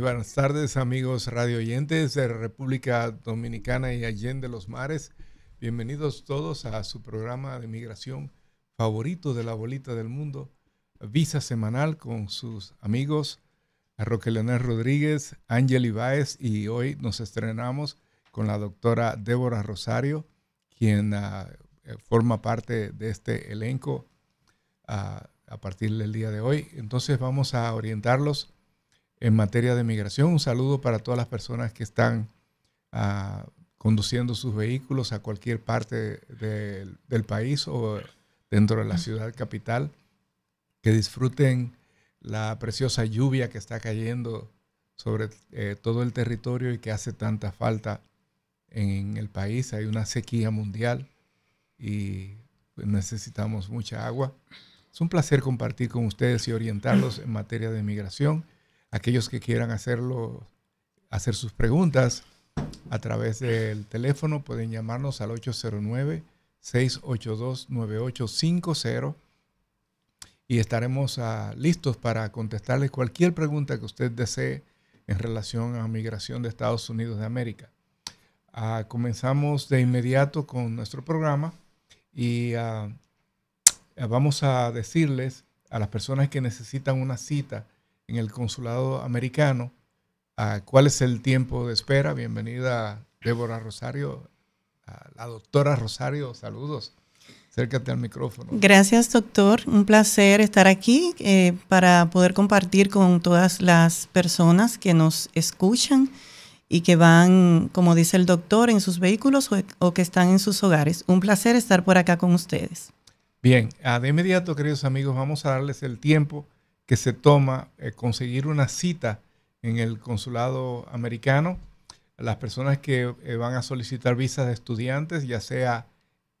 buenas tardes, amigos radio de República Dominicana y Allende los Mares. Bienvenidos todos a su programa de migración favorito de la bolita del mundo, Visa Semanal, con sus amigos Roque Leonel Rodríguez, Ángel Ibáez, y hoy nos estrenamos con la doctora Débora Rosario, quien ah, eh, forma parte de este elenco ah, a partir del día de hoy. Entonces vamos a orientarlos en materia de migración. Un saludo para todas las personas que están ah, conduciendo sus vehículos a cualquier parte del país o dentro de la ciudad capital. Que disfruten la preciosa lluvia que está cayendo sobre eh, todo el territorio y que hace tanta falta en el país. Hay una sequía mundial y pues, necesitamos mucha agua. Es un placer compartir con ustedes y orientarlos en materia de migración aquellos que quieran hacerlo, hacer sus preguntas a través del teléfono, pueden llamarnos al 809-682-9850 y estaremos ah, listos para contestarles cualquier pregunta que usted desee en relación a migración de Estados Unidos de América. Ah, comenzamos de inmediato con nuestro programa y ah, vamos a decirles a las personas que necesitan una cita en el consulado americano. ¿Cuál es el tiempo de espera? Bienvenida, Débora Rosario, la doctora Rosario, saludos. Acércate al micrófono. Gracias, doctor. Un placer estar aquí eh, para poder compartir con todas las personas que nos escuchan y que van, como dice el doctor, en sus vehículos o, o que están en sus hogares. Un placer estar por acá con ustedes. Bien, ah, de inmediato, queridos amigos, vamos a darles el tiempo que se toma eh, conseguir una cita en el consulado americano. Las personas que eh, van a solicitar visas de estudiantes, ya sea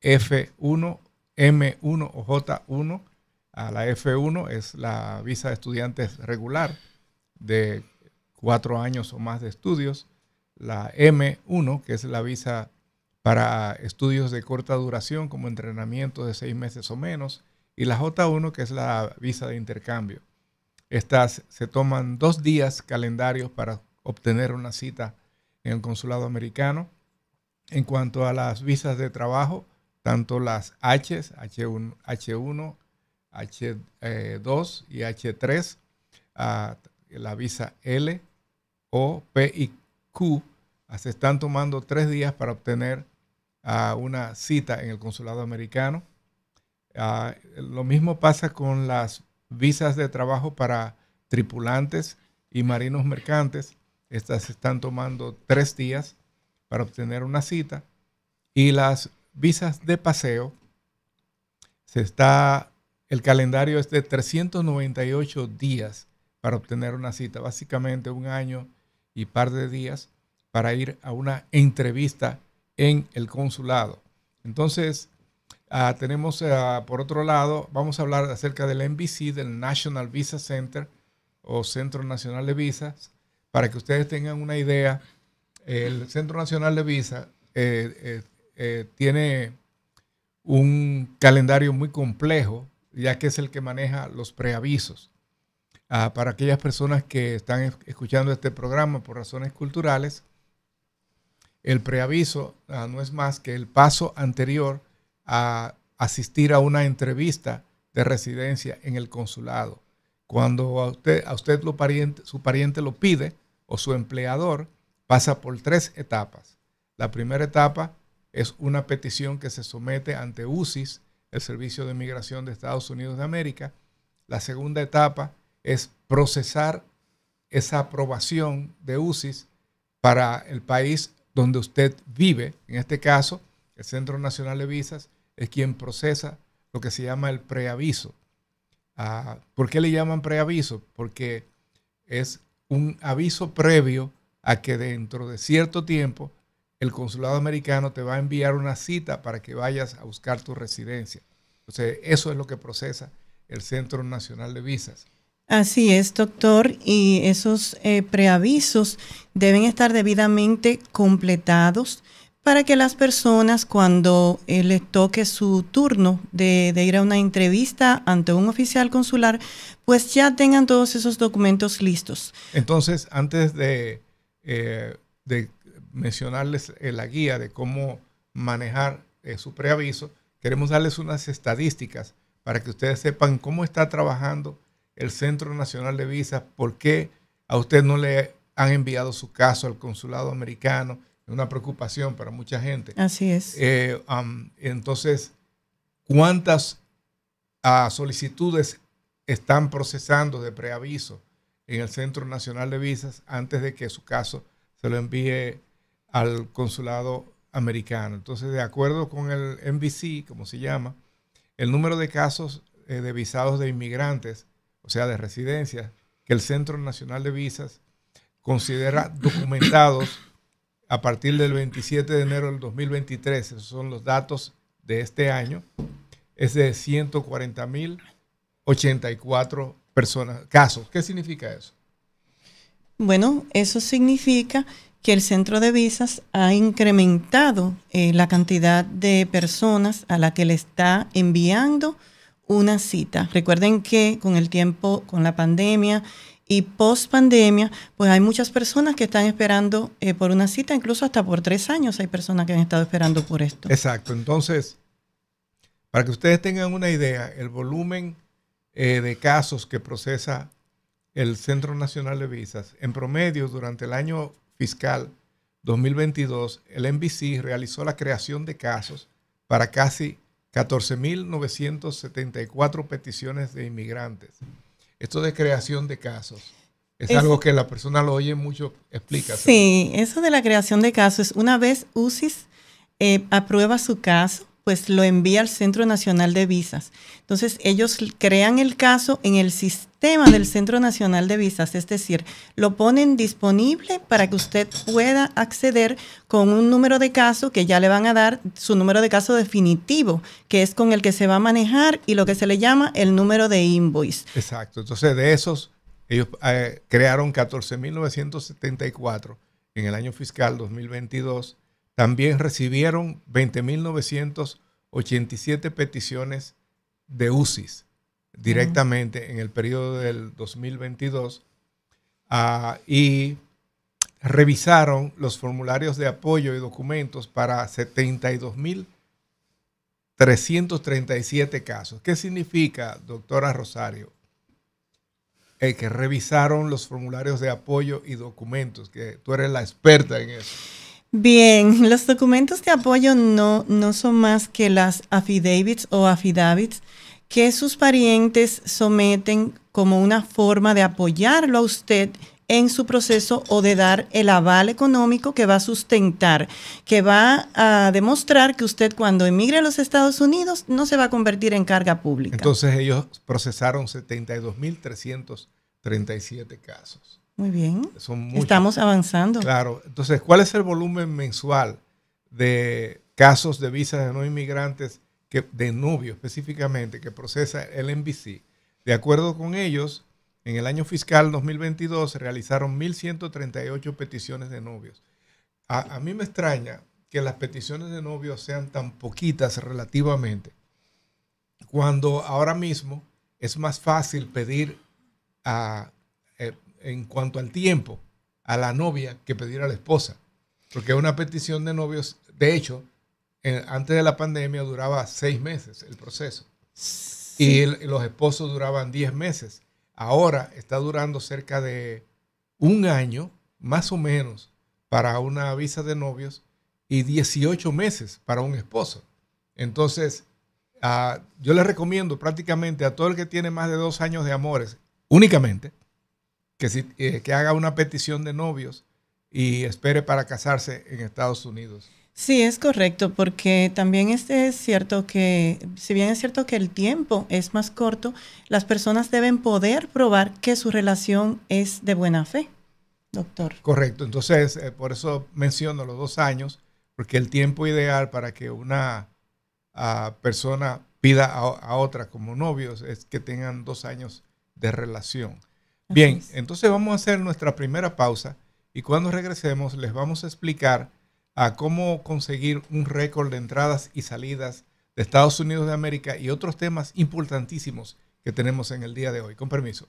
F1, M1 o J1, a la F1 es la visa de estudiantes regular de cuatro años o más de estudios, la M1, que es la visa para estudios de corta duración como entrenamiento de seis meses o menos, y la J1, que es la visa de intercambio. Estas se toman dos días calendarios para obtener una cita en el consulado americano. En cuanto a las visas de trabajo, tanto las H, H1, h H2 eh, y H3, ah, la visa L, O, P y Q, ah, se están tomando tres días para obtener ah, una cita en el consulado americano. lo mismo pasa con las visas de trabajo para tripulantes y marinos mercantes. Estas están tomando tres días para obtener una cita. Y las visas de paseo, se está, el calendario es de 398 días para obtener una cita, básicamente un año y par de días para ir a una entrevista en el consulado. Entonces, Ah, tenemos, eh, por otro lado, vamos a hablar acerca del NBC, del National Visa Center o Centro Nacional de Visas, para que ustedes tengan una idea. El Centro Nacional de Visas eh, eh, tiene un calendario muy complejo, ya que es el que maneja los preavisos. Ah, para aquellas personas que están escuchando este programa por razones culturales, el preaviso ah, no es más que el paso anterior a asistir a una entrevista de residencia en el consulado. Cuando a usted, a usted su pariente lo pide o su empleador, pasa por tres etapas. La primera etapa es una petición que se somete ante UCIS, el Servicio de inmigración de Estados Unidos de América. La segunda etapa es procesar esa aprobación de UCIS para el país donde usted vive, en este caso, el Centro Nacional de Visas es quien procesa lo que se llama el preaviso. Ah, ¿Por qué le llaman preaviso? Porque es un aviso previo a que dentro de cierto tiempo el consulado americano te va a enviar una cita para que vayas a buscar tu residencia. Entonces, eso es lo que procesa el Centro Nacional de Visas. Así es, doctor, y esos eh, preavisos deben estar debidamente completados para que las personas cuando eh, les toque su turno de, ir a una entrevista ante un oficial consular, pues ya tengan todos esos documentos listos. Entonces, antes de, eh, mencionarles eh, la guía de cómo manejar su preaviso, queremos darles unas estadísticas para que ustedes sepan cómo está trabajando el Centro Nacional de Visas, por qué a usted no le han enviado su caso al consulado americano, una preocupación para mucha gente. Así es. Eh, entonces, ¿cuántas ah, solicitudes están procesando de preaviso en el Centro Nacional de Visas antes de que su caso se lo envíe al consulado americano? Entonces, de acuerdo con el NBC, como se llama, el número de casos eh, de visados de inmigrantes, o sea, de residencias, que el Centro Nacional de Visas considera documentados a partir del 27 de enero del 2023, esos son los datos de este año, es de 140.084 personas, casos. ¿Qué significa eso? Bueno, eso significa que el centro de visas ha incrementado eh, la cantidad de personas a la que le está enviando una cita. Recuerden que con el tiempo, con la pandemia, y post pandemia, pues hay muchas personas que están esperando eh, por una cita, incluso hasta por tres años hay personas que han estado esperando por esto. Exacto. Entonces, para que ustedes tengan una idea, el volumen eh, de casos que procesa el Centro Nacional de Visas, en promedio durante el año fiscal 2022, el NBC realizó la creación de casos para casi 14.974 peticiones de inmigrantes esto de creación de casos. Es, algo que la persona lo oye mucho, explica. Sí, eso de la creación de casos. Una vez UCIS eh, aprueba su caso, pues lo envía al Centro Nacional de Visas. Entonces, ellos crean el caso en el sistema del Centro Nacional de Visas, es decir, lo ponen disponible para que usted pueda acceder con un número de caso que ya le van a dar su número de caso definitivo, que es con el que se va a manejar y lo que se le llama el número de invoice. Exacto. Entonces, de esos, ellos eh, crearon 14.974 en el año fiscal 2022 también recibieron 20.987 peticiones de UCIs directamente en el periodo del 2022 ah, y revisaron los formularios de apoyo y documentos para 72.337 casos. ¿Qué significa, doctora Rosario? El eh, que revisaron los formularios de apoyo y documentos, que tú eres la experta en eso. Bien, los documentos de apoyo no, no son más que las affidavits o affidavits que sus parientes someten como una forma de apoyarlo a usted en su proceso o de dar el aval económico que va a sustentar, que va a demostrar que usted cuando emigre a los Estados Unidos no se va a convertir en carga pública. Entonces ellos procesaron 72.337 casos. Muy bien. Estamos avanzando. Claro. Entonces, ¿cuál es el volumen mensual de casos de visas de no inmigrantes, que, de novio específicamente, que procesa el NBC? De acuerdo con ellos, en el año fiscal 2022 se realizaron 1.138 peticiones de novios. a, mí me extraña que las peticiones de novios sean tan poquitas relativamente, cuando ahora mismo es más fácil pedir a eh, en cuanto al tiempo a la novia que pedir a la esposa, porque una petición de novios, de hecho, antes de la pandemia duraba seis meses el proceso y los esposos duraban diez meses. Ahora está durando cerca de un año, más o menos, para una visa de novios y 18 meses para un esposo. Entonces, ah, yo les recomiendo prácticamente a todo el que tiene más de dos años de amores, únicamente, eh, que, haga una petición de novios y espere para casarse en Estados Unidos. Sí, es correcto, porque también este es cierto que, si bien es cierto que el tiempo es más corto, las personas deben poder probar que su relación es de buena fe, doctor. Correcto, entonces eh, por eso menciono los dos años, porque el tiempo ideal para que una ah, persona pida a, a otra como novios es que tengan dos años de relación. Bien, entonces vamos a hacer nuestra primera pausa y cuando regresemos les vamos a explicar a cómo conseguir un récord de entradas y salidas de Estados Unidos de América y otros temas importantísimos que tenemos en el día de hoy. Con permiso.